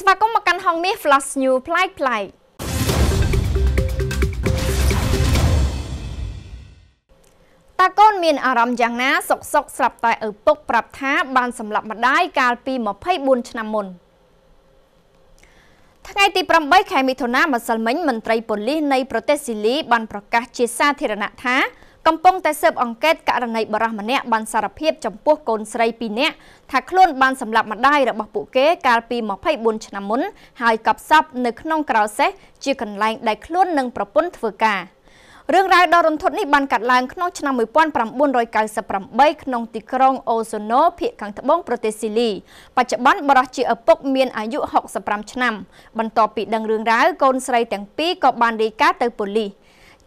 ស្វាគមន៍មកកាន់ហងមាស Flash New ប្លែកប្លែកតាកូនមានអារម្មណ៍យ៉ាងណាសុកសុក ស្រាប់តែឪពុកប្រាប់ថា បានសម្លាប់ម្ដាយកាលពី24ឆ្នាំមុន ថ្ងៃទី8ខែមិថុនាម្សិលមិញមន្ត្រីប៉ូលីសនៃប្រទេសស៊ីលីបានប្រកាសជាសាធារណៈថាកំពុងតែស៊ើបអង្កេតករណីបរិះម្នាក់បានសារភាពចំពោះកូនស្រី2នាក់ថាខ្លួនបានសម្លាប់ម្ដាយរបស់ពួកគេកាលពី24ឆ្នាំមុនហើយកប់សពនៅក្នុងក្រោសេះជាកន្លែងដែលខ្លួននិងប្រពន្ធធ្វើការ។រឿងរ៉ាវដ៏រន្ធត់នេះបានកាត់ឡើងក្នុងឆ្នាំ1998ក្នុងទីក្រុងអូសូណូភាគខាងត្បូងប្រទេសស៊ីលីបច្ចុប្បន្នបរិះជាឪពុកមានអាយុ65ឆ្នាំបន្ទាប់ពីដឹងរឿងរ៉ាវកូនស្រីទាំងពីរក៏បានរាយការណ៍ទៅប៉ូលីស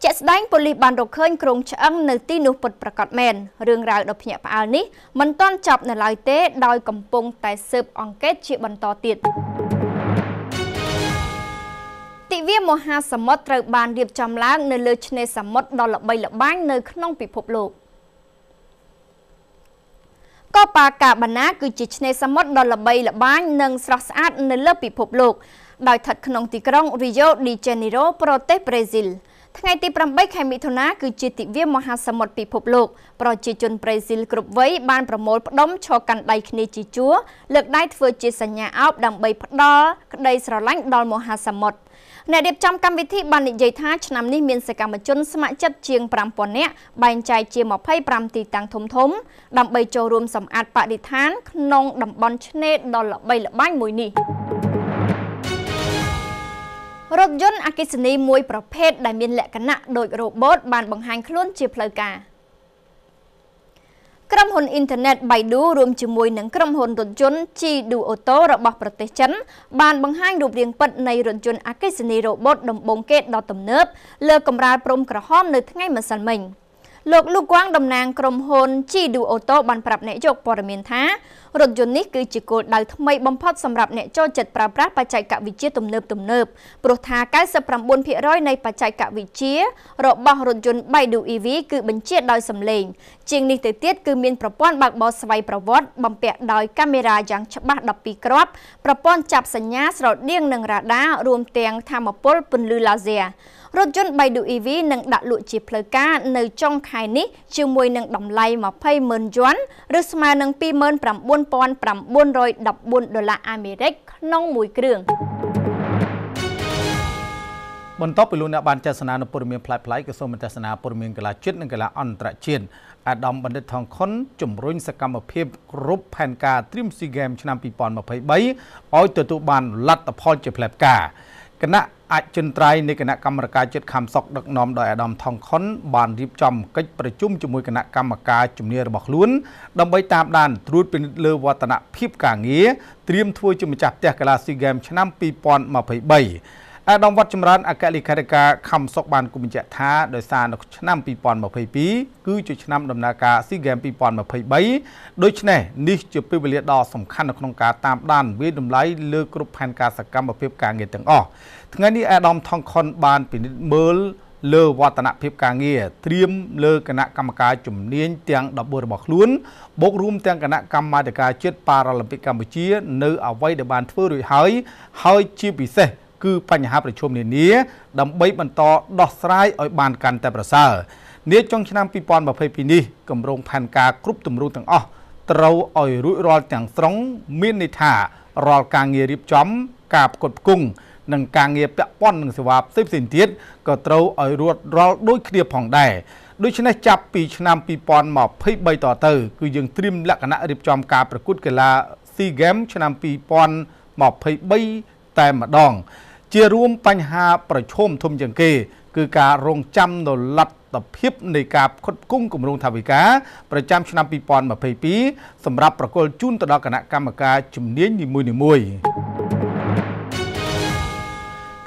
ជាក់ស្ដែងប៉ូលីសបានរកឃើញក្រុងឆ្អឹងនៅទីនោះពិតប្រាកដមែនរឿងរ៉ាវដ៏ភ្ញាក់ផ្អើលនេះមិនទាន់ចប់នៅឡើយទេដោយកំពុងតែស៊ើបអង្កេតជាបន្តទៀតិវាមហាសមុទ្រត្រូវបានរៀបចំឡើងនៅលើឆ្នេរសមុទ្រដ៏ល្បីល្បាញនៅក្នុងពិភពលោកកូប៉ាកាបាណាគឺជាឆ្នេរសមុទ្រដ៏ល្បីល្បាញនិងស្រស់ស្អាតនៅលើពិភពលោក ដោយស្ថិតក្នុងទីក្រុង Rio de Janeiro ប្រទេសប្រេស៊ីល។ថ្ងៃទី8ខែមិថុនាគឺជាទិវាមហាសមុទ្រពិភពលោក ប្រជាជនប្រេស៊ីលគ្រប់វ័យបានប្រមូលផ្ដុំឈរកាន់ដៃគ្នាជាជួរលើកដៃធ្វើជាសញ្ញាអោបដើម្បីផ្ដល់ក្ដីស្រឡាញ់ដល់មហាសមុទ្រអ្នករៀបចំកម្មវិធីបាននិយាយថាឆ្នាំនេះមានសកម្មជនស្ម័គ្រចិត្តជាង5000នាក់បែងចែកជា25ទីតាំងធំធំ ដើម្បីចូលរួមសម្អាតបរិស្ថាន ក្នុងតំបន់ឆ្នេរដ៏ល្បីល្បាញមួយនេះ។រថយន្តអគ្គិសនីមួយប្រភេទដែលមានលក្ខណៈដូចរ៉ូបូតបានបង្ហាញខ្លួនជាផ្លូវការក្រុមហ៊ុនអ៊ីនធឺណិត Baidu រួមជាមួយនឹងក្រុមហ៊ុនរថយន្ត Jidu Auto របស់ប្រទេសចិនបានបង្ហាញរូបរាងពិតនៃរថយន្តអគ្គិសនីរ៉ូបូតដំបូងគេដ៏ទំនើបលើកម្រាលព្រំក្រហមនៅថ្ងៃម្សិលមិញ។លោកលូគួងតំណាងក្រុមហ៊ុន Jidu Auto បានប្រាប់អ្នកយកព័ត៌មានថារថយន្តនេះគឺជាគោលដៅថ្មីបំផុតសម្រាប់អ្នកចូលចិត្តប្រើប្រាស់បច្ចេកវិទ្យាទំនើបទំនើបព្រោះថា99%នៃបច្ចេកវិទ្យារបស់រថយន្ត Baidu EV គឺបញ្ជាដោយសម្លេងជាងនេះទៅទៀតគឺមានប្រព័ន្ធបើកបរស្វ័យប្រវត្តិបំពាក់ដោយកាមេរ៉ាយ៉ាងច្បាស់12គ្រាប់ប្រព័ន្ធចាប់សញ្ញាស្រដៀងនឹងរ៉ាដារួមទាំងធម្មពលពន្លឺឡាស៊ែររថយន្ត Baidu EV នឹងដាក់លក់ជាផ្លូវការនៅចុងខែនេះជាមួយនឹងតម្លៃ200000យួនឬស្មើនឹង29,914ដុល្លារអាមេរិកក្នុងមួយគ្រឿងបន្ទាប់ពីលោកអ្នកបានចាត់ស្នានៅព័ត៌មានផ្លែផ្លែក៏សូមចាត់ស្នាព័ត៌មានកីឡាជាតិនិងកីឡាអន្តរជាតិអាដាមបណ្ឌិតថងខុនជំរុញសកម្មភាពគ្រប់ផែនការត្រៀមស៊ីហ្គេមឆ្នាំ2023ឲ្យទទួលបានលទ្ធផលជាផ្លែផ្កាគណៈអចិន្ត្រៃយ៍នៃគណៈកម្មការជាតិខំសុកដឹកនាំដោយអាដាមថងខុនបានរៀបចំកិច្ចប្រជុំជាមួយគណៈកម្មការជំនាញរបស់ខ្លួនដើម្បីតាមដានត្រួតពិនិត្យលើវឌ្ឍនភាពការងារត្រៀមធ្វើជាម្ចាស់ផ្ទះកីឡាស៊ីហ្គេមឆ្នាំ2023អាដាមវត្តចម្រើនអគ្គលេខាធិការខំសុកបានគូបញ្ជាក់ថាដោយសារនៅឆ្នាំ2022គឺជាឆ្នាំដំណើរការ SEA Games 2023ដូច្នេះនេះជាពេលវេលាដ៏សំខាន់នៅក្នុងការតាមដានវិតម្លៃលើគ្រប់ផែនការសកម្មភាពការងារទាំងអស់ថ្ងៃនេះអាដាមថងខុនបានពិនិត្យមើលលើវឌ្ឍនភាពការងារត្រៀមលើគណៈកម្មការជំនាញទាំង14របស់ខ្លួនបូករួមទាំងគណៈកម្មាធិការជាតិប៉ារ៉ាឡិមពិកកម្ពុជានៅអ្វីដែលបានធ្វើរួចហើយហើយជាពិសេសគឺបញ្ហាប្រឈមនានាដើម្បីបន្តដោះស្រាយឲ្យបានកាន់តែប្រសើរនាចុងឆ្នាំ2022នេះគម្រោងផែនការគ្រប់ទម្រង់ទាំងអស់ត្រូវឲ្យរួចរាល់ទាំងស្រុងមានន័យថារាល់ការងាររៀបចំការផ្គត់ផ្គង់និងការងារពាក់ព័ន្ធនឹងសេវាផ្សេងផ្សេងទៀតក៏ត្រូវឲ្យរួចរាល់ដូចគ្នាផងដែរដូច្នេះចាប់ពីឆ្នាំ2023តទៅ គឺយើងត្រៀមលក្ខណៈរៀបចំ ការប្រកួតកីឡា SEA Games ឆ្នាំ2023តែម្ដងជារួម បញ្ហា ប្រឈមធំជាងគេ គឺការរងចាំនៅលទ្ធភាពនៃការផ្គត់ផ្គង់គម្រោងថវិកាប្រចាំឆ្នាំ2022សម្រាប់ប្រគល់ជូនទៅដល់គណៈកម្មការជំនាញនីមួយៗ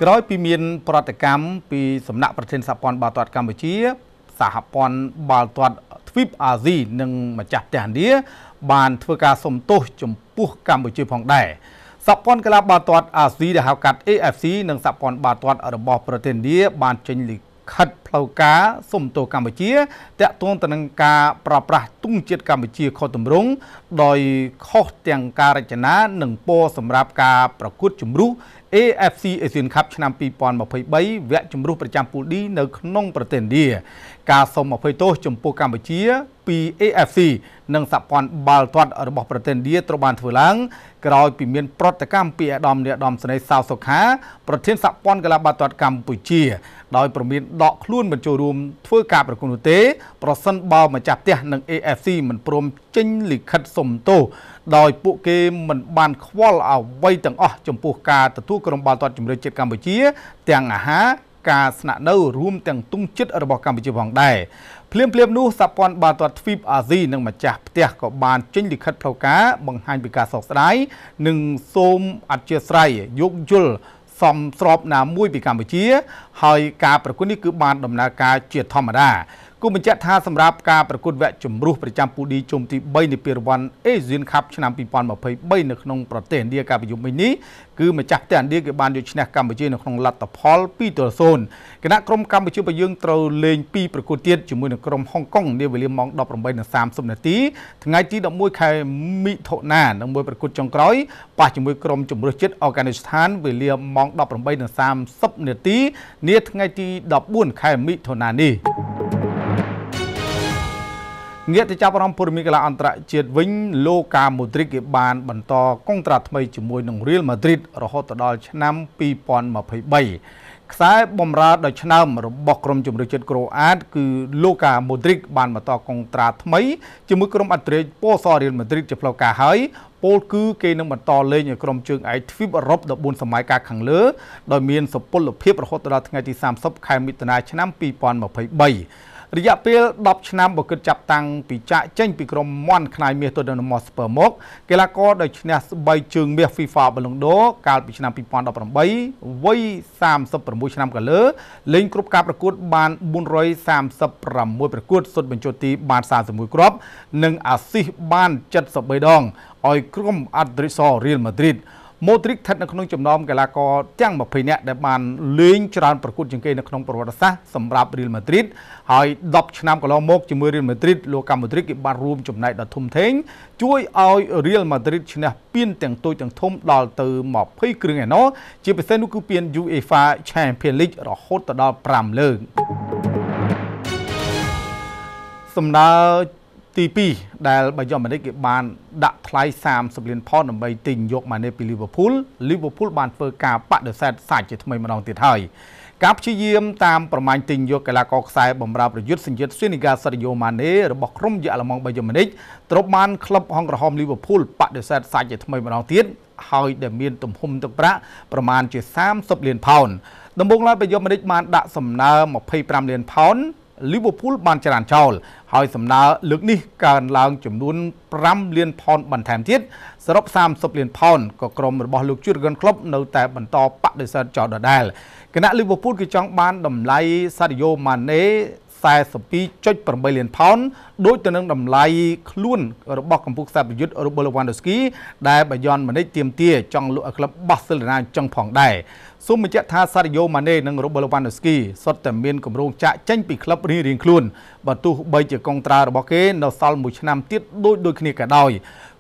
ក្រោយពីមាន ប្រតិកម្មពីសំណាក់ប្រធានសហព័ន្ធបាល់ទាត់កម្ពុជា សហព័ន្ធបាល់ទាត់ទ្វីបអាស៊ីនិងម្ចាស់ផ្ទះឥណ្ឌាបានធ្វើការសុំទោសចំពោះកម្ពុជាផងដែរសហព័ន្ធកីឡាបាល់ទាត់អាស៊ីដែលហៅកាត់ AFC និងសហព័ន្ធបាល់ទាត់របស់ប្រទេសឥណ្ឌាបានចេញលិខិតផ្លូវការសុំទោសកម្ពុជាតាក់ទងទៅនឹងការប្រព្រឹត្តទង់ជាតិកម្ពុជាខុសទម្រង់ដោយខុសទាំងការរចនានិងពណ៌សម្រាប់ការប្រកួតជម្រុះ AFC Asian Cup ឆ្នាំ2023វគ្គជម្រុះប្រចាំពូល D នៅក្នុងប្រទេសឥណ្ឌាការសុំអភ័យទោសចំពោះកម្ពុជាពី AFC និងសហព័ន្ធបាល់ទាត់របស់ប្រទេសឥណ្ឌាត្រូវបានធ្វើឡើងក្រោយពីមានប្រតិកម្មពីអាដាមនាយអាដាមស្នេហ៍សាវសុខាប្រធានសហព័ន្ធកីឡាបាល់ទាត់កម្ពុជាដោយប្រមាន ដកខ្លួនបញ្ចូលរួមធ្វើការប្រគំនោះទេប្រសិនបើម្ចាស់ផ្ទះនិង AFC មិនព្រមចេញលិខិតសុំទោសដោយពួកគេមិនបានខ្វល់អ្វីទាំងអស់ចំពោះការទទួលក្រុមបាល់ទាត់ជម្រើសជាតិកម្ពុជា ទាំងអាហារការស្នាក់នៅរួមទាំងទង់ចិត្តរបស់កម្ពុជាផងដែរភ្លាមភ្លាមនោះសហព័ន្ធបាល់ទាត់ទ្វីបអាស៊ីនិងម្ចាស់ផ្ទះក៏បានចេញលិខិតផ្លូវការបង្ហាញពីការសោកស្ដាយនិងសូមអធិស្ឋានយោគយល់សមស្របណាមួយពីកម្ពុជាហើយការប្រគល់នេះគឺបានដំណើរការជាធម្មតាគូបញ្ជាក់ថាសម្រាប់ការប្រកួតវគ្គជម្រុះប្រចាំពូឌីជុំទី3នៃពានរង្វាន់ Asian Cup ឆ្នាំ2023នៅក្នុងប្រទេសឥណ្ឌាកាលពីយប់មិញនេះគឺម្ចាស់ផ្ទះឥណ្ឌាគេបានយកឈ្នះកម្ពុជានៅក្នុងលទ្ធផល2-0គណៈក្រុមកម្ពុជារបស់យើងត្រូវលេង2ប្រកួតទៀតជាមួយនឹងក្រុមហុងកុងនាវេលាម៉ោង18:30នាទីថ្ងៃទី11ខែមិថុនានិងមួយប្រកួតចុងក្រោយប៉ះជាមួយក្រុមជម្រើសជាតិអូហ្គានីស្ថានវេលាម៉ោង18:30នាទីនាថ្ងៃទី14ខែមិថុនានេះងាកទៅចាប់អារម្មណ៍ព័ត៌មានកីឡាអន្តរជាតិវិញលោកកាមូទ្រិកគេបានបន្តកុងត្រាថ្មីជាមួយនឹង Real Madrid រហូតដល់ឆ្នាំ2023ខ្សែបំរើដល់ឆ្នាំរបស់ក្រុមជម្រើសជាតិក្រូអាតគឺលោកកាមូទ្រិកបានបន្តកុងត្រាថ្មីជាមួយក្រុមអត្រេកពោសរៀលម៉ាឌ្រីតជាផ្លូវការហើយពលគឺគេនឹងបន្តលេងឲ្យក្រុមជើងឯកទ្វីបអឺរ៉ុប14សម័យកាលខាងលើដោយមានសុពលភាពរហូតដល់ថ្ងៃទី30ខែមិថុនាឆ្នាំ2023រយៈពេល10ឆ្នាំបើគិតចាប់តាំងពីចាក់ចេញពីក្រុមមន់ខ្នាយមាសទៅដល់មស្ពើមកកីឡាករដែលឈ្នះស្បៃជើងមាស FIFA បលងដូកាលពីឆ្នាំ2018វ័យ36ឆ្នាំកន្លើលេងគ្រប់ការប្រកួតបាន436ប្រកួតសុទ្ធបញ្ចុះទីបាន31គ្រាប់និងអាស៊ីសបាន73ដងឲ្យក្រុម Adrisor Real Madrid ម៉ូទ្រីកស្ថិតនៅក្នុងចំណោមកីឡាករទាំង20នាក់ដែលបានលេងច្រើនប្រកួតជាងគេនៅក្នុងប្រវត្តិសាស្ត្រសម្រាប់ Real Madrid ហើយ10ឆ្នាំកន្លងមកជាមួយ Real Madrid លោកកាម៉ូទ្រីកគេបានរួមចំណែកដល់ធំធេងជួយឲ្យ Real Madrid ឈ្នះ ពាន ទាំងតូចទាំងធំ ដល់ទៅ20គ្រឿងឯណោះជាពិសេសនោះគឺពាន UEFA Champions League រហូតទៅដល់5លើកសំណើទី2ដែលបាយមនិកគេបានដាក់ថ្លៃ30លានផុនដើម្បីទិញយកម៉ាណេពីលីវើពូលលីវើពូល បានធ្វើការបដិសេធសាច់ជាថ្មីម្ដងទៀតហើយការព្យាយាមតាមប្រមាញ់ទិញយកកីឡាករខ្សែបម្រើប្រយុទ្ធសញ្ជាតិស៊េនីហ្កាសារីយ៉ូម៉ាណេរបស់ក្រុមយកអាល្លឺម៉ង់បាយយ៉ាមនិចត្រូវបានក្លឹបហងក្រហមលីវើពូលបដិសេធសាច់ជាថ្មីម្ដងទៀតហើយ ដែលមានទំហំទឹកប្រាក់ប្រមាណជា30លានផោនដំបូងឡើយបាយយ៉ាមនិចបានដាក់សំណើ25លានផោនលីវើពូលបានចរានចោលហើយសំណើលើកនេះកើនឡើងចំនួន5លានផោនបន្ថែមទៀតសរុប30លានផោនក៏ក្រុមរបស់លោកជឿរកិនក្លុបនៅតែបន្តបដិសេធចោលដដែលគណៈលីវើពូលគឺចង់បានតម្លៃសារីយ៉ូម៉ាណេ42.8លានផោនដូចទៅនឹងតម្លៃខ្លួនរបស់កម្ពុជាប្រយុទ្ធរូបលវ៉ាន់ដូស្គីដែលបាយ័នម៉ានិចទៀមទាចង់លក់ឲ្យក្លឹបបាសេឡូណាចង់ផងដែរសូមបញ្ជាក់ថាសារីយ៉ូម៉ាណេនិងរូបលវ៉ាន់ដូស្គីសុទ្ធតែមានគម្រោងចាក់ចេញពីក្លឹបរៀងៗខ្លួនបើទោះបីជាកងត្រារបស់គេនៅសល់មួយឆ្នាំទៀតដូចដូចគ្នាក៏ដោយ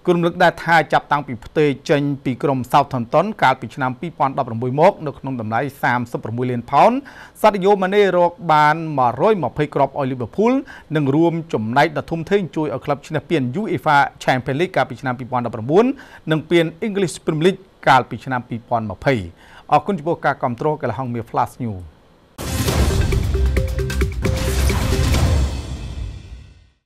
គរំលឹកដែរថាចាប់តាំងពីផ្ទេចេញពីក្រុម Southampton កាលពីឆ្នាំ2016មកនៅក្នុងតម្លៃ36លានផោនសាឌីយ៉ូម៉ាណេរកបាន120គ្រាប់ឲ្យ Liverpool និងរួមចំណែកដល់ធំធេងជួយឲ្យក្លឹបឈ្នះពាន UEFA Champions League កាលពីឆ្នាំ2019និងពាន English Premier League កាលពីឆ្នាំ2020អរគុណចំពោះការគ្រប់គ្រងកលហងមៀ Flash News